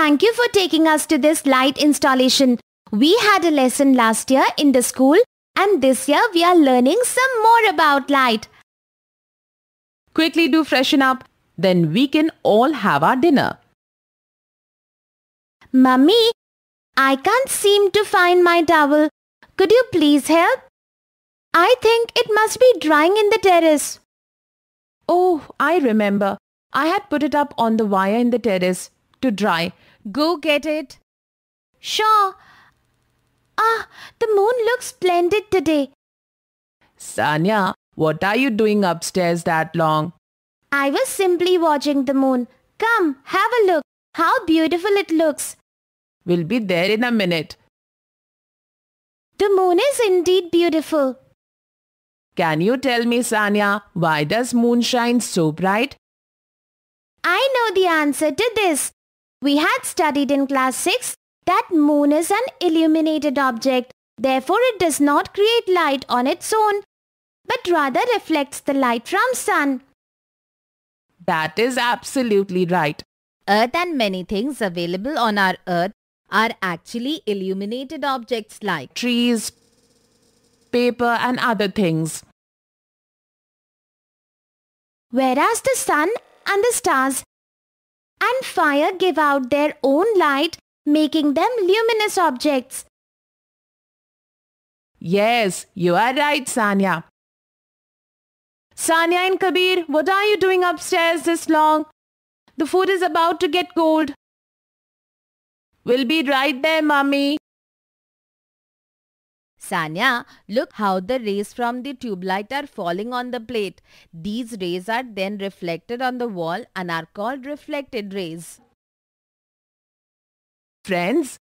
Thank you for taking us to this light installation. We had a lesson last year in the school and this year we are learning some more about light. Quickly do freshen up. Then we can all have our dinner. Mummy, I can't seem to find my towel. Could you please help? I think it must be drying in the terrace. Oh, I remember. I had put it up on the wire in the terrace to dry. Go get it. Sure. Ah, the moon looks splendid today. Sanya, what are you doing upstairs that long? I was simply watching the moon. Come, have a look. How beautiful it looks. We'll be there in a minute. The moon is indeed beautiful. Can you tell me, Sanya, why does moon shine so bright? I know the answer to this. We had studied in class 6 that moon is an illuminated object. Therefore, it does not create light on its own, but rather reflects the light from sun. That is absolutely right. Earth and many things available on our earth are actually illuminated objects like trees, paper and other things. Whereas the sun and the stars and fire give out their own light, making them luminous objects. Yes, you are right, Sanya. Sanya and Kabir, what are you doing upstairs this long? The food is about to get cold. We'll be right there, Mummy. Sanya, look how the rays from the tube light are falling on the plate. These rays are then reflected on the wall and are called reflected rays. Friends,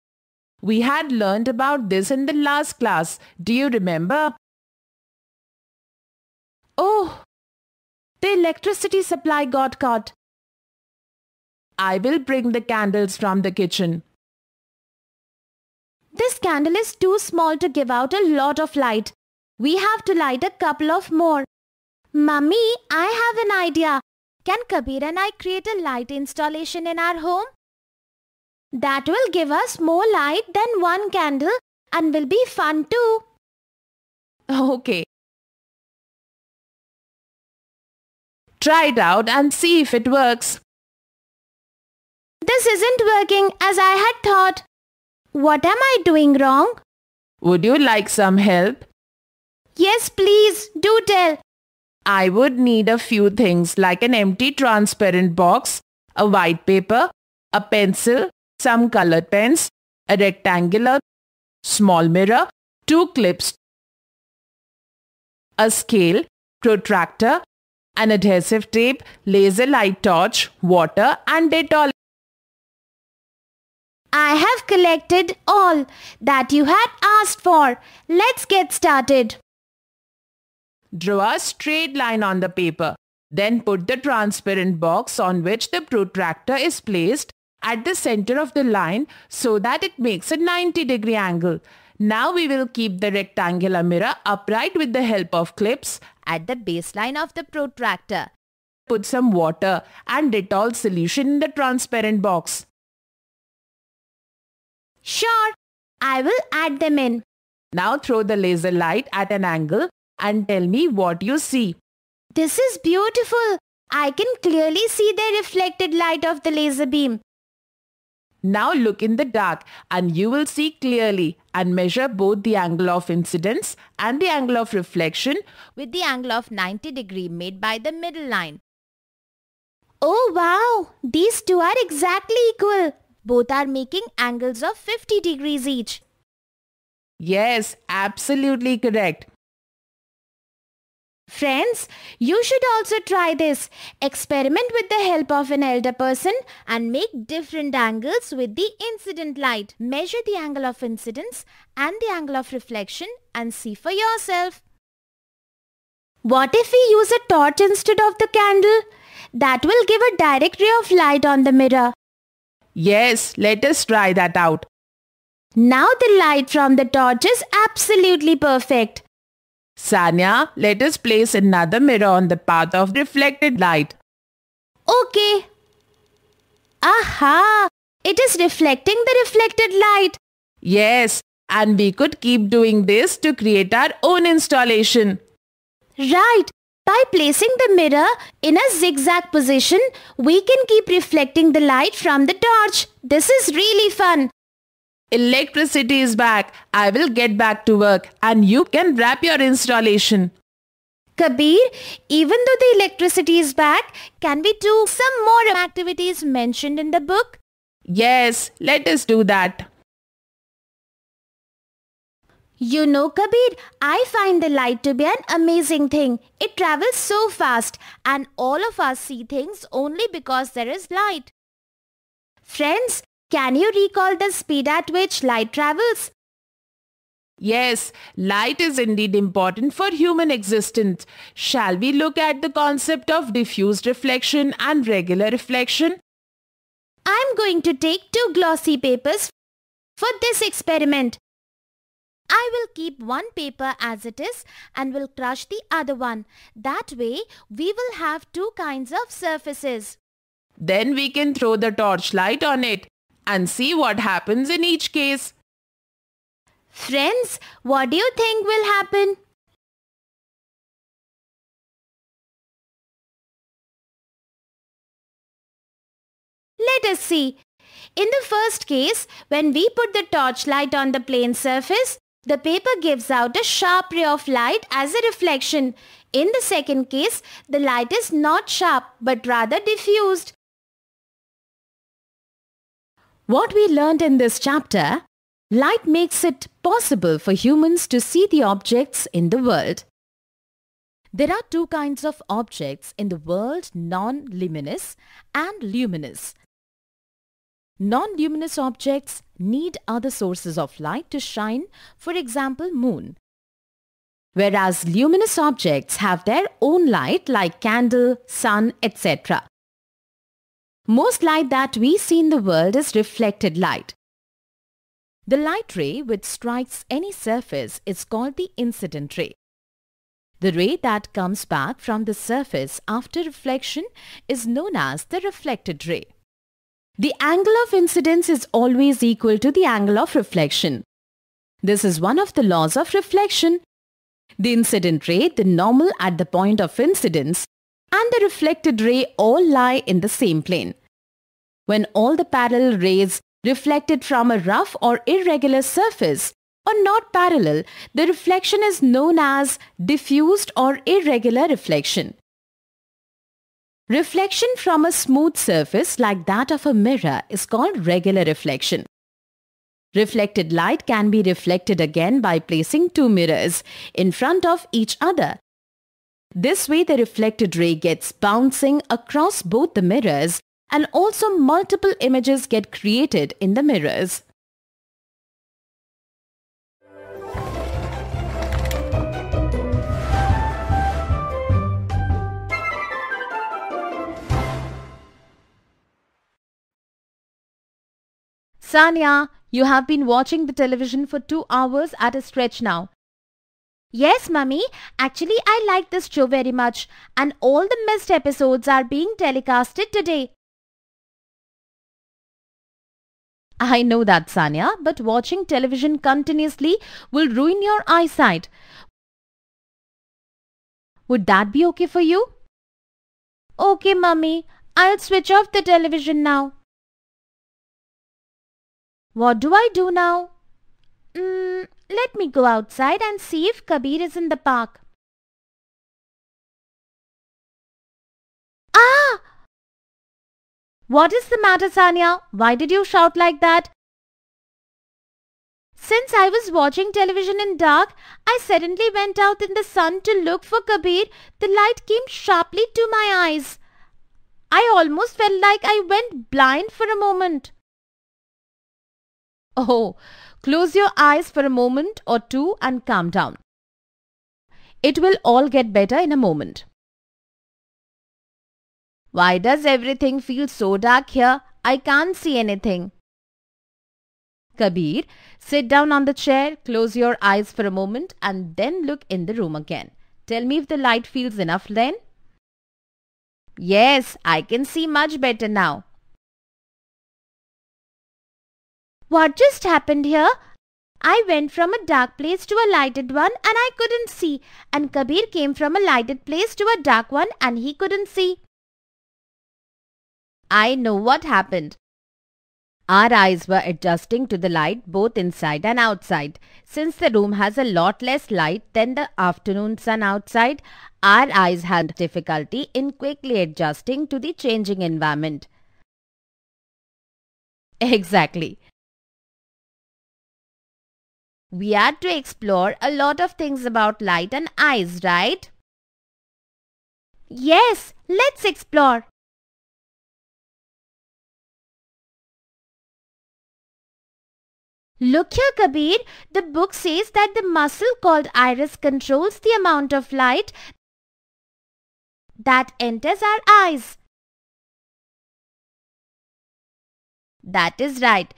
we had learned about this in the last class. Do you remember? Oh, the electricity supply got cut. I will bring the candles from the kitchen. This candle is too small to give out a lot of light. We have to light a couple of more. Mummy, I have an idea. Can Kabir and I create a light installation in our home? That will give us more light than one candle and will be fun too. Okay. Try it out and see if it works. This isn't working as I had thought. What am I doing wrong? Would you like some help? Yes, please, do tell. I would need a few things like an empty transparent box, a white paper, a pencil, some colored pens, a rectangular, small mirror, two clips, a scale, protractor, an adhesive tape, laser light torch, water and Dettol. I have collected all that you had asked for. Let's get started. Draw a straight line on the paper. Then put the transparent box on which the protractor is placed at the center of the line so that it makes a 90 degree angle. Now we will keep the rectangular mirror upright with the help of clips at the baseline of the protractor. Put some water and Dettol solution in the transparent box. Sure, I will add them in. Now throw the laser light at an angle and tell me what you see. This is beautiful. I can clearly see the reflected light of the laser beam. Now look in the dark and you will see clearly and measure both the angle of incidence and the angle of reflection with the angle of 90 degree made by the middle line. Oh wow! These two are exactly equal. Both are making angles of 50 degrees each. Yes, absolutely correct. Friends, you should also try this. Experiment with the help of an elder person and make different angles with the incident light. Measure the angle of incidence and the angle of reflection and see for yourself. What if we use a torch instead of the candle? That will give a direct ray of light on the mirror. Yes, let us try that out. Now the light from the torch is absolutely perfect. Sanya, let us place another mirror on the path of reflected light. Okay. Aha! It is reflecting the reflected light. Yes, and we could keep doing this to create our own installation. Right, by placing the mirror in a zigzag position, we can keep reflecting the light from the torch. This is really fun. Electricity is back. I will get back to work and you can wrap your installation. Kabir, even though the electricity is back, can we do some more activities mentioned in the book? Yes, let us do that. You know Kabir, I find the light to be an amazing thing. It travels so fast and all of us see things only because there is light. Friends, can you recall the speed at which light travels? Yes, light is indeed important for human existence. Shall we look at the concept of diffused reflection and regular reflection? I'm going to take two glossy papers for this experiment. I will keep one paper as it is and will crush the other one. That way, we will have two kinds of surfaces. Then we can throw the torchlight on it and see what happens in each case. Friends, what do you think will happen? Let us see. In the first case, when we put the torchlight on the plane surface, the paper gives out a sharp ray of light as a reflection. In the second case, the light is not sharp but rather diffused. What we learned in this chapter, light makes it possible for humans to see the objects in the world. There are two kinds of objects in the world non-luminous and luminous. Non-luminous objects need other sources of light to shine, for example moon. Whereas luminous objects have their own light like candle, sun, etc. Most light that we see in the world is reflected light. The light ray which strikes any surface is called the incident ray. The ray that comes back from the surface after reflection is known as the reflected ray. The angle of incidence is always equal to the angle of reflection. This is one of the laws of reflection. The incident ray, the normal at the point of incidence, and the reflected ray all lie in the same plane. When all the parallel rays reflected from a rough or irregular surface are not parallel, the reflection is known as diffused or irregular reflection. Reflection from a smooth surface like that of a mirror is called regular reflection. Reflected light can be reflected again by placing two mirrors in front of each other. This way the reflected ray gets bouncing across both the mirrors and also multiple images get created in the mirrors. Sanya, you have been watching the television for two hours at a stretch now. Yes, mummy. Actually, I like this show very much and all the missed episodes are being telecasted today. I know that, Sanya, but watching television continuously will ruin your eyesight. Would that be okay for you? Okay, mummy. I'll switch off the television now. What do I do now? Mm, let me go outside and see if Kabir is in the park. Ah! What is the matter, Sanya? Why did you shout like that? Since I was watching television in dark, I suddenly went out in the sun to look for Kabir. The light came sharply to my eyes. I almost felt like I went blind for a moment. Oh, close your eyes for a moment or two and calm down. It will all get better in a moment. Why does everything feel so dark here? I can't see anything. Kabir, sit down on the chair, close your eyes for a moment and then look in the room again. Tell me if the light feels enough then. Yes, I can see much better now. What just happened here? I went from a dark place to a lighted one and I couldn't see. And Kabir came from a lighted place to a dark one and he couldn't see. I know what happened. Our eyes were adjusting to the light both inside and outside. Since the room has a lot less light than the afternoon sun outside, our eyes had difficulty in quickly adjusting to the changing environment. Exactly. We had to explore a lot of things about light and eyes, right? Yes, let's explore. Look here, Kabir. The book says that the muscle called iris controls the amount of light that enters our eyes. That is right.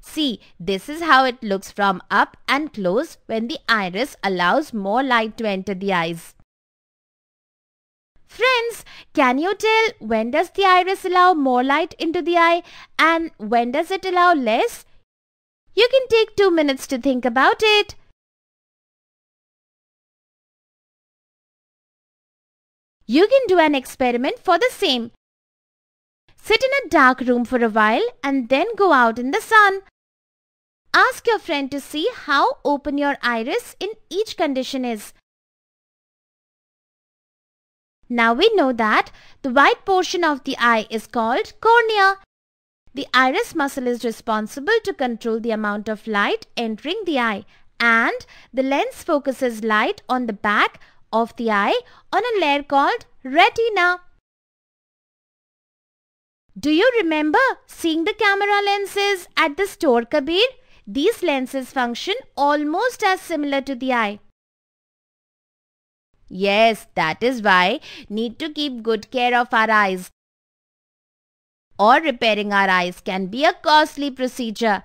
See, this is how it looks from up and close when the iris allows more light to enter the eyes. Friends, can you tell when does the iris allow more light into the eye and when does it allow less? You can take two minutes to think about it. You can do an experiment for the same. Sit in a dark room for a while and then go out in the sun. Ask your friend to see how open your iris in each condition is. Now we know that the white portion of the eye is called cornea. The iris muscle is responsible to control the amount of light entering the eye and the lens focuses light on the back of the eye on a layer called retina. Do you remember seeing the camera lenses at the store, Kabir? These lenses function almost as similar to the eye. Yes, that is why need to keep good care of our eyes. Or repairing our eyes can be a costly procedure.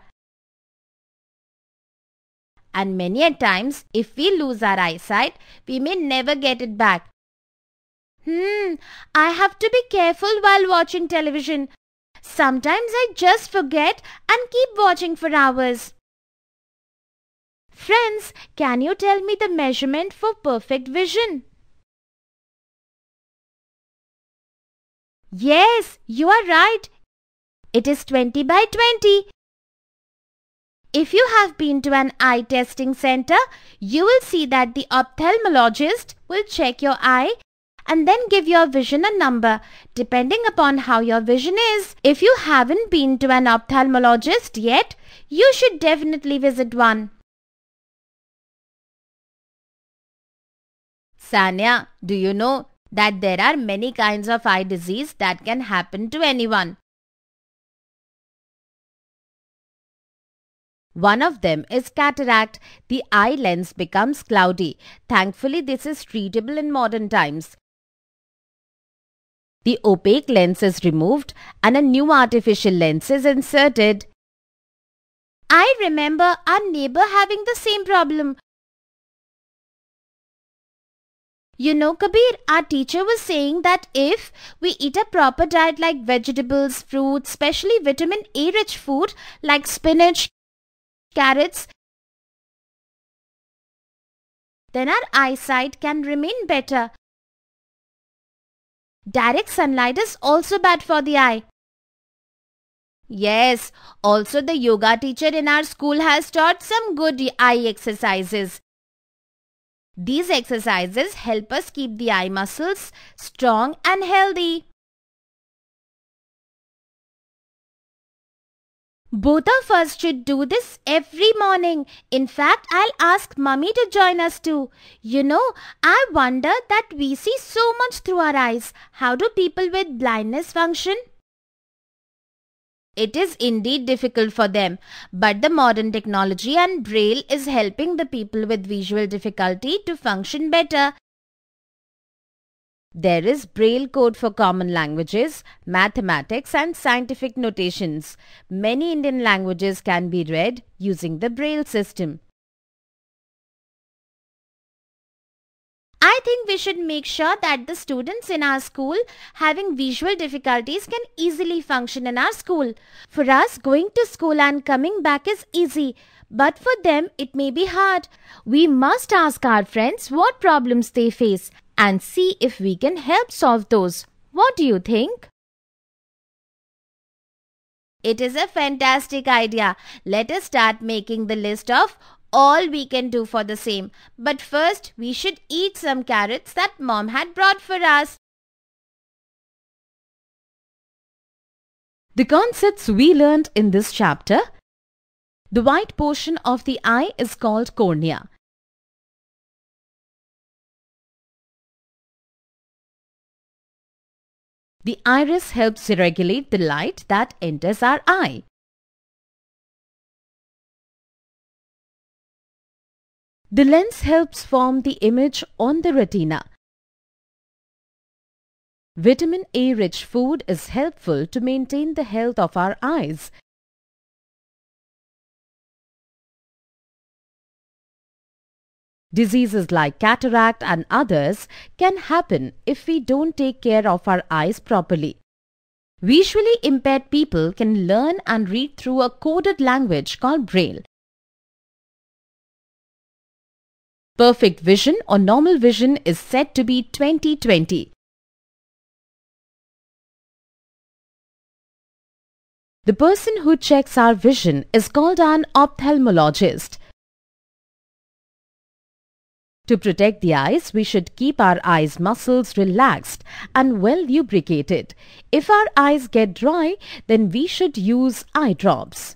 And many a times, if we lose our eyesight, we may never get it back. Hmm, I have to be careful while watching television. Sometimes I just forget and keep watching for hours. Friends, can you tell me the measurement for perfect vision? Yes, you are right. It is 20 by 20. If you have been to an eye testing center, you will see that the ophthalmologist will check your eye and then give your vision a number depending upon how your vision is. If you haven't been to an ophthalmologist yet, you should definitely visit one. Sanya, do you know that there are many kinds of eye disease that can happen to anyone? One of them is cataract. The eye lens becomes cloudy. Thankfully, this is treatable in modern times. The opaque lens is removed and a new artificial lens is inserted. I remember our neighbor having the same problem. You know Kabir, our teacher was saying that if we eat a proper diet like vegetables, fruits, especially vitamin A rich food like spinach, carrots, then our eyesight can remain better. Direct sunlight is also bad for the eye. Yes, also the yoga teacher in our school has taught some good eye exercises. These exercises help us keep the eye muscles strong and healthy. Both of us should do this every morning. In fact, I'll ask mummy to join us too. You know, I wonder that we see so much through our eyes. How do people with blindness function? It is indeed difficult for them, but the modern technology and braille is helping the people with visual difficulty to function better. There is Braille code for common languages, mathematics and scientific notations. Many Indian languages can be read using the Braille system. I think we should make sure that the students in our school having visual difficulties can easily function in our school. For us, going to school and coming back is easy, but for them it may be hard. We must ask our friends what problems they face and see if we can help solve those. What do you think? It is a fantastic idea. Let us start making the list of all we can do for the same. But first, we should eat some carrots that mom had brought for us. The concepts we learned in this chapter. The white portion of the eye is called cornea. The iris helps regulate the light that enters our eye. The lens helps form the image on the retina. Vitamin A rich food is helpful to maintain the health of our eyes. Diseases like cataract and others can happen if we don't take care of our eyes properly. Visually impaired people can learn and read through a coded language called Braille. Perfect vision or normal vision is said to be 20-20. The person who checks our vision is called an ophthalmologist. To protect the eyes, we should keep our eyes muscles relaxed and well lubricated. If our eyes get dry, then we should use eye drops.